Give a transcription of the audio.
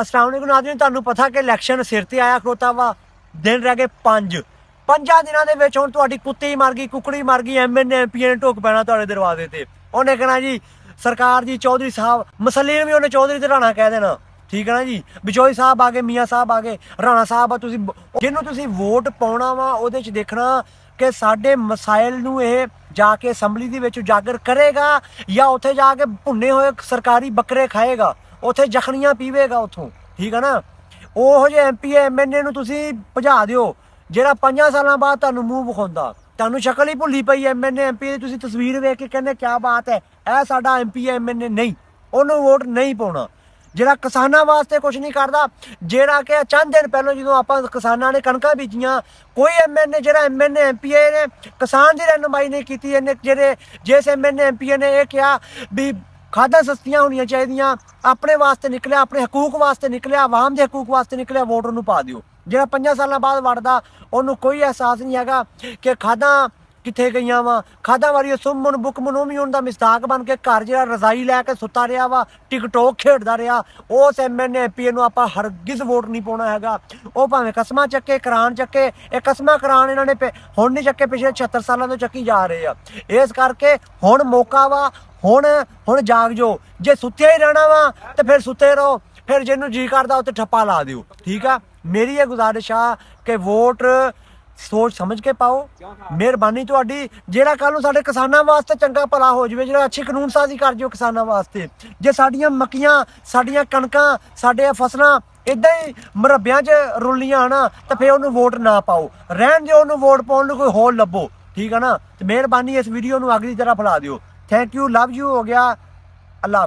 ਅਸਲਾਮ ਅਲੈਕੁਮ ਨਾਜ਼ਰੀਨ ਤੁਹਾਨੂੰ ਪਤਾ ਕਿ ਇਲੈਕਸ਼ਨ ਸਿਰ ਤੇ ਆਇਆ ਖੋਤਾ ਵਾ ਦਿਨ ਰਹਿ ਗਏ 5 ਪੰਜਾਂ ਦਿਨਾਂ ਦੇ ਵਿੱਚ ਹੁਣ ਤੁਹਾਡੀ ਕੁੱਤੀ ਮਰ ਗਈ ਕੁਕੜੀ ਮਰ ਗਈ ਐਮਐਨ ਐਮਪੀ ਨੇ ਢੋਕ ਪੈਣਾ ਤੁਹਾਡੇ ਦਰਵਾਜ਼ੇ ਤੇ ਉਹਨੇ ਕਹਣਾ ਜੀ ਸਰਕਾਰ ਜੀ ਚੌਧਰੀ ਸਾਹਿਬ ਮਸਲੇ ਨੂੰ ਵੀ ਉਹਨੇ ਚੌਧਰੀ ਤੇ ਰਾਣਾ ਕਹਿ ਦੇਣਾ ਠੀਕ ਹੈ ਨਾ ਜੀ ਵਿਜੋਈ ਸਾਹਿਬ ਆ ਗਏ ਮੀਆਂ ਸਾਹਿਬ ਆ ਗਏ ਰਾਣਾ ਸਾਹਿਬ ਆ ਤੁਸੀਂ ਜਿਹਨੂੰ ਤੁਸੀਂ ਵੋਟ ਪਾਉਣਾ ਵਾ ਉਹਦੇ ਚ ਦੇਖਣਾ ਕਿ ਸਾਡੇ ਮਸਾਇਲ ਨੂੰ ਇਹ ਜਾ ਕੇ ਅਸੈਂਬਲੀ ਦੇ ਵਿੱਚ ਉਜਾਗਰ ਕਰੇਗਾ ਜਾਂ ਉੱਥੇ ਜਾ ਕੇ ਭੁੰਨੇ ਹੋਏ ਸਰਕਾਰੀ ਬੱਕਰੇ ਖਾਏਗਾ ਉੱਥੇ ਜਖਣੀਆਂ ਪੀਵੇਗਾ ਉਥੋਂ ਠੀਕ ਹੈ ਨਾ ਉਹੋ ਜੇ ਐਮਪੀ ਐਮਐਨਏ ਨੂੰ ਤੁਸੀਂ ਭਜਾ ਦਿਓ ਜਿਹੜਾ 5 ਸਾਲਾਂ ਬਾਅਦ ਤੁਹਾਨੂੰ ਮੂੰਹ ਵਿਖਾਉਂਦਾ ਤੁਹਾਨੂੰ ਸ਼ਕਲ ਹੀ ਭੁੱਲੀ ਪਈ ਐਮਐਨਏ ਐਮਪੀ ਦੀ ਤੁਸੀਂ ਤਸਵੀਰ ਵੇਖ ਕੇ ਕਹਿੰਦੇ ਕੀ ਬਾਤ ਹੈ ਇਹ ਸਾਡਾ ਐਮਪੀ ਐਮਐਨਏ ਨਹੀਂ ਉਹਨੂੰ ਵੋਟ ਨਹੀਂ ਪਾਉਣਾ ਜਿਹੜਾ ਕਿਸਾਨਾਂ ਵਾਸਤੇ ਕੁਝ ਨਹੀਂ ਕਰਦਾ ਜਿਹੜਾ ਕਿ ਚੰਦ ਦਿਨ ਪਹਿਲਾਂ ਜਦੋਂ ਆਪਾਂ ਕਿਸਾਨਾਂ ਨੇ ਕਣਕਾਂ ਬੀਜੀਆਂ ਕੋਈ ਐਮਐਨਏ ਜਿਹੜਾ ਐਮਐਨਏ ਐਮਪੀਏ ਨੇ ਕਿਸਾਨ ਦੀ ਰਹਿਨਮਾਈ ਨਹੀਂ ਕੀਤੀ ਇਹਨੇ ਜਿਹੜੇ ਜਿਸ ਐਮਐਨਏ ਐਮਪੀਏ ਨੇ ਇਹ ਕਿਹਾ ਵੀ ਖਾਦਾਂ ਸਸਤੀਆਂ ਹੋਣੀਆਂ ਚਾਹੀਦੀਆਂ ਆਪਣੇ ਵਾਸਤੇ ਨਿਕਲਿਆ ਆਪਣੇ ਹਕੂਕ ਵਾਸਤੇ ਨਿਕਲਿਆ ਆਵਾਮ ਦੇ ਹਕੂਕ ਵਾਸਤੇ ਨਿਕਲਿਆ ਵੋਟਰ ਨੂੰ ਪਾ ਦਿਓ ਜਿਹੜਾ 5 ਸਾਲਾਂ ਬਾਅਦ ਵੜਦਾ ਉਹਨੂੰ ਕੋਈ ਅਹਿਸਾਸ ਨਹੀਂ ਹੈਗਾ ਕਿ ਖਾਦਾਂ ਕਿੱਥੇ ਗਈਆਂ ਵਾ ਖਾਦਾ ਵਾਰੀ ਸੁਮਨ ਬੁਕਮਨ ਉਹ ਵੀ ਉਹਨਾਂ ਦਾ ਮਿਸਤਾਕ ਬਣ ਕੇ ਘਰ ਜਿਹੜਾ ਰਜ਼ਾਈ ਲੈ ਕੇ ਸੁੱਤਾ ਰਿਹਾ ਵਾ ਟਿਕਟੋਕ ਖੇਡਦਾ ਰਿਹਾ ਉਸ ਐਮਐਨਏ ਐਮਪੀ ਨੂੰ ਆਪਾਂ ਹਰਗਿਜ਼ ਵੋਟ ਨਹੀਂ ਪਾਉਣਾ ਹੈਗਾ ਉਹ ਭਾਵੇਂ ਕਸਮਾਂ ਚੱਕੇ ਕਰਾਨ ਚੱਕੇ ਇਹ ਕਸਮਾਂ ਕਰਾਨ ਇਹਨਾਂ ਨੇ ਹੁਣ ਨਹੀਂ ਚੱਕੇ ਪਿਛਲੇ 76 ਸਾਲਾਂ ਤੋਂ ਚੱਕੀ ਜਾ ਰਹੇ ਆ ਇਸ ਕਰਕੇ ਹੁਣ ਮੌਕਾ ਵਾ ਹੁਣ ਹੁਣ ਜਾਗ ਜੋ ਜੇ ਸੁੱਤੇ ਹੀ ਰਹਿਣਾ ਵਾ ਤੇ ਫਿਰ ਸੁੱਤੇ ਰਹੋ ਫਿਰ ਜਿਹਨੂੰ ਜੀ ਕਰਦਾ ਉੱਤੇ ਠੱਪਾ ਲਾ ਦਿਓ ਠੀਕ ਆ ਮੇਰੀ ਇਹ ਗੁਜ਼ਾਰਿਸ਼ ਆ ਕਿ ਵੋਟ ਸੋਚ ਸਮਝ ਕੇ ਪਾਓ ਮਿਹਰਬਾਨੀ ਤੁਹਾਡੀ ਜਿਹੜਾ ਕੱਲ ਨੂੰ ਸਾਡੇ ਕਿਸਾਨਾਂ ਵਾਸਤੇ ਚੰਗਾ ਭਲਾ ਹੋ ਜਵੇ ਜਿਹੜਾ ਅੱਛੇ ਕਾਨੂੰਨ ਸਾਜ਼ੀ ਕਰ ਜਿਓ ਕਿਸਾਨਾਂ ਵਾਸਤੇ ਜੇ ਸਾਡੀਆਂ ਮੱਕੀਆਂ ਸਾਡੀਆਂ ਕਣਕਾਂ ਸਾਡੇ ਫਸਲਾਂ ਇਦਾਂ ਹੀ ਮਰੱਬਿਆਂ 'ਚ ਰੁੱਲੀਆਂ ਨਾ ਤਾਂ ਫੇ ਉਹਨੂੰ ਵੋਟ ਨਾ ਪਾਓ ਰਹਿਣ ਦਿਓ ਉਹਨੂੰ ਵੋਟ ਪਾਉਣ ਨੂੰ ਕੋਈ ਹੋਰ ਲੱਭੋ ਠੀਕ ਹੈ ਨਾ ਤੇ ਮਿਹਰਬਾਨੀ ਇਸ ਵੀਡੀਓ ਨੂੰ ਅਗਲੀ ਤਰ੍ਹਾਂ ਫਲਾ ਦਿਓ ਥੈਂਕ ਯੂ ਲਵ ਯੂ ਹੋ ਗਿਆ ਅੱਲਾ